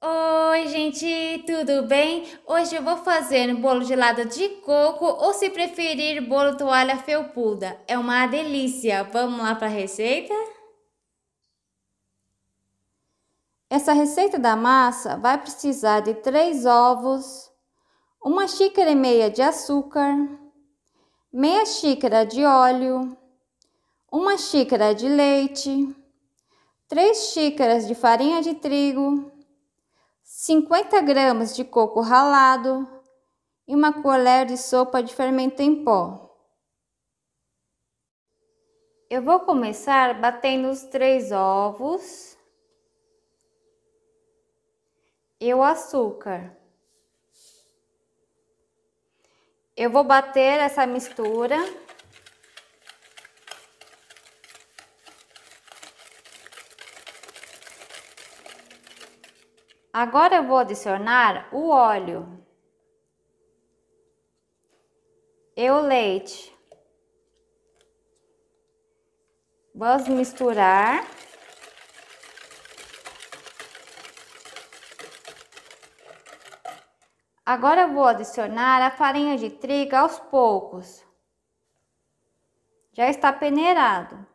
Oi, gente, tudo bem? Hoje eu vou fazer um bolo gelado de coco ou, se preferir, bolo toalha felpuda. É uma delícia! Vamos lá para a receita? Essa receita da massa vai precisar de 3 ovos, uma xícara e meia de açúcar, meia xícara de óleo, uma xícara de leite, 3 xícaras de farinha de trigo, 50 gramas de coco ralado e uma colher de sopa de fermento em pó. Eu vou começar batendo os três ovos e o açúcar. Eu vou bater essa mistura. Agora eu vou adicionar o óleo e o leite. Vamos misturar. Agora eu vou adicionar a farinha de trigo aos poucos. Já está peneirado.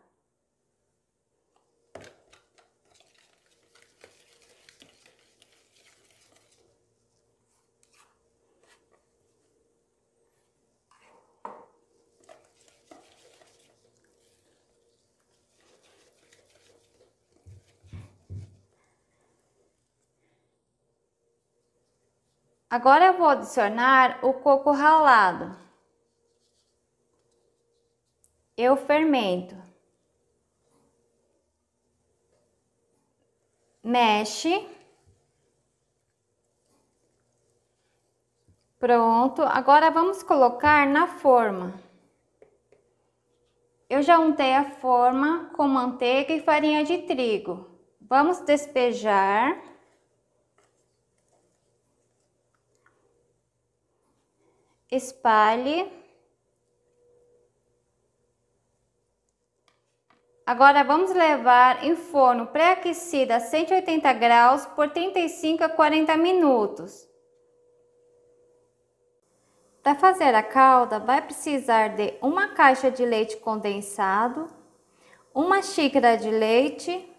Agora eu vou adicionar o coco ralado eu fermento. Mexe. Pronto, agora vamos colocar na forma. Eu já untei a forma com manteiga e farinha de trigo. Vamos despejar. espalhe. Agora vamos levar em forno pré-aquecido a 180 graus por 35 a 40 minutos. Para fazer a calda, vai precisar de uma caixa de leite condensado, uma xícara de leite,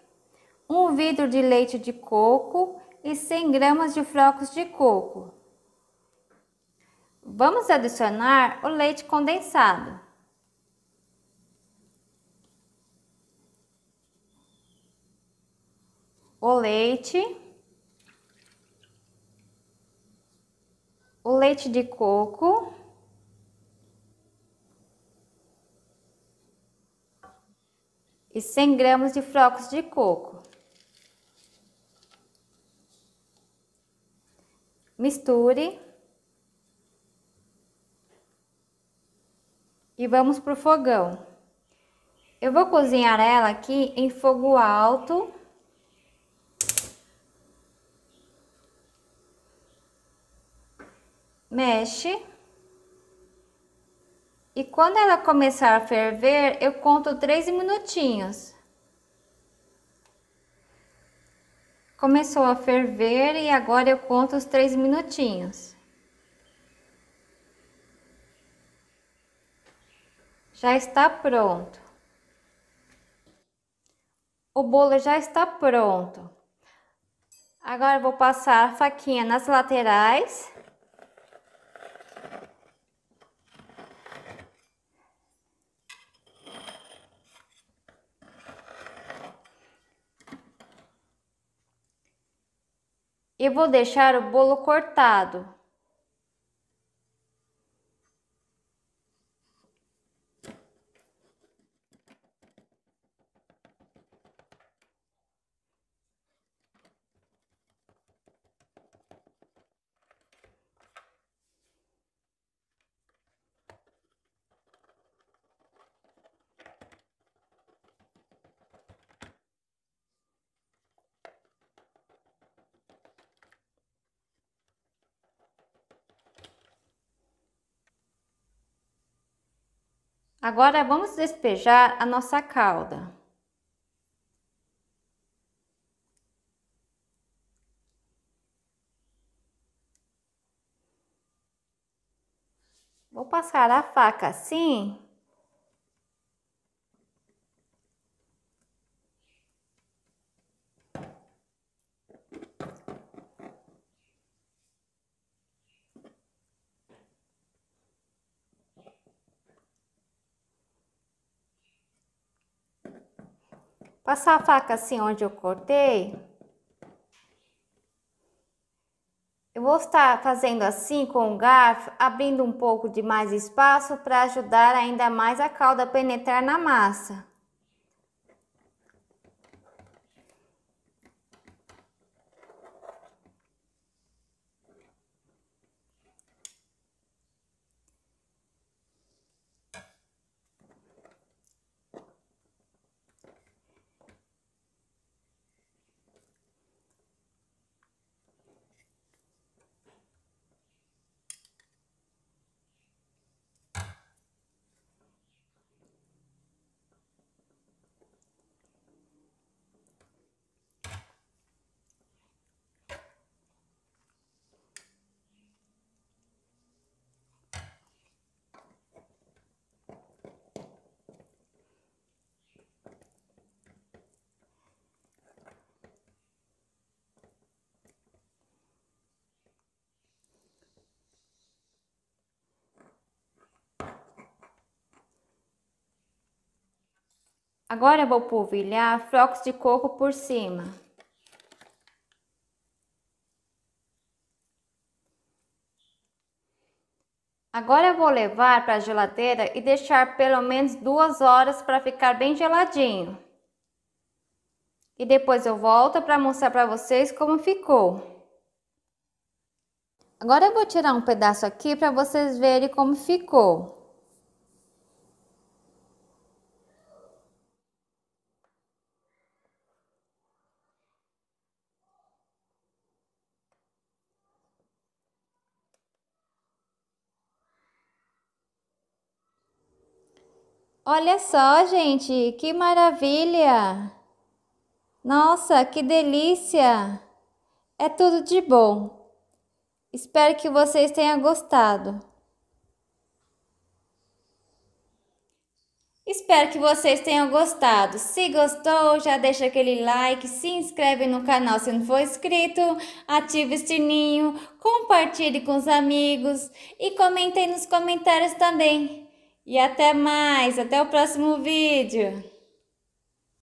um vidro de leite de coco e 100 gramas de flocos de coco. Vamos adicionar o leite condensado. O leite, o leite de coco, e 100 gramas de flocos de coco. Misture e vamos pro fogão. Eu vou cozinhar ela aqui em fogo alto. Mexe. E quando ela começar a ferver, eu conto três minutinhos. Começou a ferver e agora eu conto os três minutinhos. já está pronto. O bolo já está pronto. Agora vou passar a faquinha nas laterais. E vou deixar o bolo cortado. Agora vamos despejar a nossa calda. Vou passar a faca assim Passar a faca assim onde eu cortei. Eu vou estar fazendo assim com o garfo, abrindo um pouco de mais espaço para ajudar ainda mais a calda a penetrar na massa. Agora vou polvilhar flocos de coco por cima. Agora vou levar para a geladeira e deixar pelo menos duas horas para ficar bem geladinho. E depois eu volto para mostrar para vocês como ficou. Agora eu vou tirar um pedaço aqui para vocês verem como ficou. Olha só, gente, que maravilha! Nossa, que delícia! É tudo de bom. Espero que vocês tenham gostado. Espero que vocês tenham gostado. Se gostou, já deixa aquele like, se inscreve no canal se não for inscrito, ative o sininho, compartilhe com os amigos e comentem nos comentários também. E até mais, até o próximo vídeo.